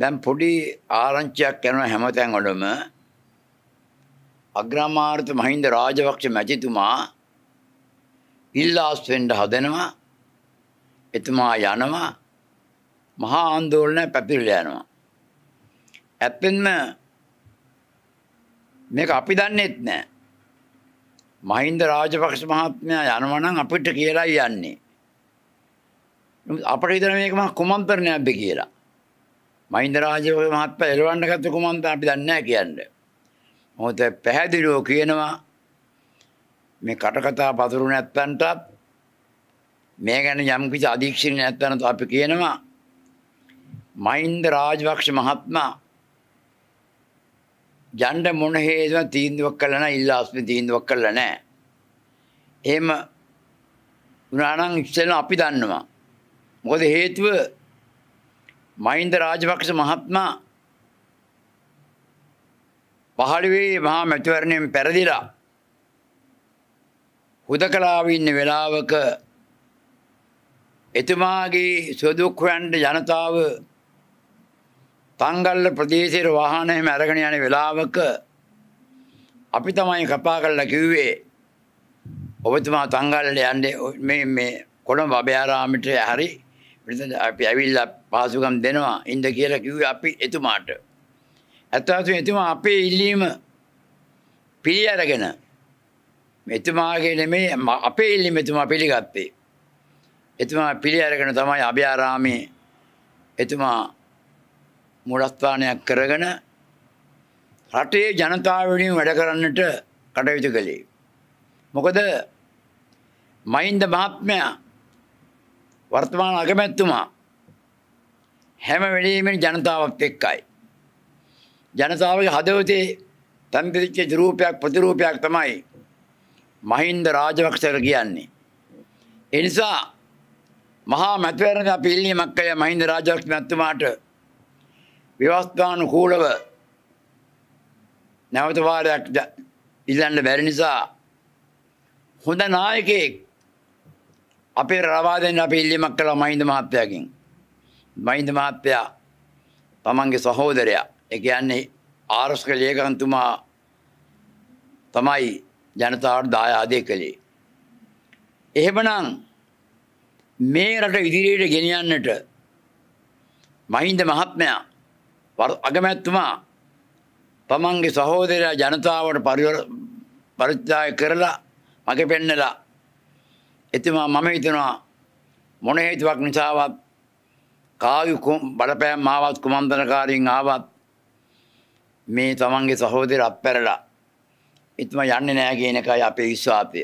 දැන් පොඩි ආරංචියක් යනවා හැමතැන් වලම අග්‍රාමාර්ථ මහින්ද රාජපක්ෂ මැතිතුමා ඉල්ලාස් වෙන්න හදනවා එතුමා යනවා මහා ආందోලනය පැතිරලා යනවා ඇත්තෙන්ම මේක අපි දන්නේත් නැහැ මහින්ද රාජපක්ෂ මහත්මයා යනවා නම් අපිට කියලා යන්නේ අපිට හිතන මේක මහා කුමන්ත්‍රණයක්ද කියලා මහින්ද රාජපක්ෂ මහත්මයා එළවන්න ගත්ත කුමන්ත්‍රණ අපි දන්නේ නැහැ කියන්නේ. මොකද පැහැදිලිව කියනවා මේ කටකතා පතුරු නැත්තන්ටත් මේ ගැන යම් කිසි අධීක්ෂණ නැත්තන්ට අපි කියනවා මහින්ද රාජපක්ෂ මහත්මයා යන්න මොන හේතුව තීන්දුවක් කළා නැහැ ඉල්ලාස්මි තීන්දුවක් කළා නැහැ. එහෙම වුණා නම් ඉස්සෙල්ලා අපි දන්නවා. මොකද හේතුව මහින්ද රාජපක්ෂ මහත්මයා පහළවේ මහා මැතිවරණයෙන් පැරදිලා හුදකලාව ඉන්න වෙලාවක එතුමාගේ සොදුක්වන්ට ජනතාව තංගල්ල ප්‍රදේශයට වාහනයම අරගෙන යන වෙලාවක අපි තමයි කපා කරලා කිව්වේ ඔබතුමා තංගල්ලට යන්නේ මේ මේ කොළඹ අභයාරාමයට හරි අපි ඇවිල්ල පාසුකම් දෙනවා ඉන්ද කියලා කිව් අපි එතුමාට. ඇත්තාතු එතුමා අපේ ඉල්ලීම පිළි අරගෙන මෙතුමාගේ නෙමේ අපේ ඉල්ලිම එතුමා පිළිගත්තේ. එතුමා පිළි අරගෙන තමයි අභ්‍යාරාමේ එතුමා මුලස්ථානයක් කරගෙන රටේ ජනතාවලින් වැඩ කරන්නට කටයුතු කළේ. මොකද මයින්ද මහත්මයා වර්තමාන අගමැත්තුමා හැම වෙලීමෙන් ජනතාවත් එක්කයි. ජනතාවගේ හදවතේ තැන්පිරිච්ච ජරූපයක් ප්‍රතිරූපයක් තමයි මහින්ද රාජවක්ෂර කියන්නේ. එනිසා මහා මැතිවරණ අපි ඉල්ලීමක් කළේ මහින්ද රාජවක්ෂ මැතිතුමාට ව්‍යවස්ථානුකූලව නැවත වාරයක් ඉල්ලන්න බැරි නිසා හොඳ නායකයෙක් අපේ රවා දෙන්න අපි ඉල්ලීමක් කළා මහින්ද මහත්තයාගෙන්. මහින්ද මහත්තයා තමන්ගේ සහෝදරයා ඒ කියන්නේ ආරස්ක ලේකම්තුමා තමයි ජනතාවට දායාදේ කළේ. එහෙමනම් මේ රට ඉදිරියට ගෙන යන්නට මහින්ද මහත්මයා අගමැතිතුමා තමන්ගේ සහෝදරයා ජනතාවට පරිත්‍යාග කරලා මගේ පෙන්නලා එතුමා මම හිතනවා මොන හේතුවක් නිසාවත් කායු බලපෑම් මාවත් කුමන්දනකාරීන් ආවත් මේ තමන්ගේ සහෝදර අපැරලා ඉතුම යන්නේ නෑ කියන එකයි අපේ විශ්වාසය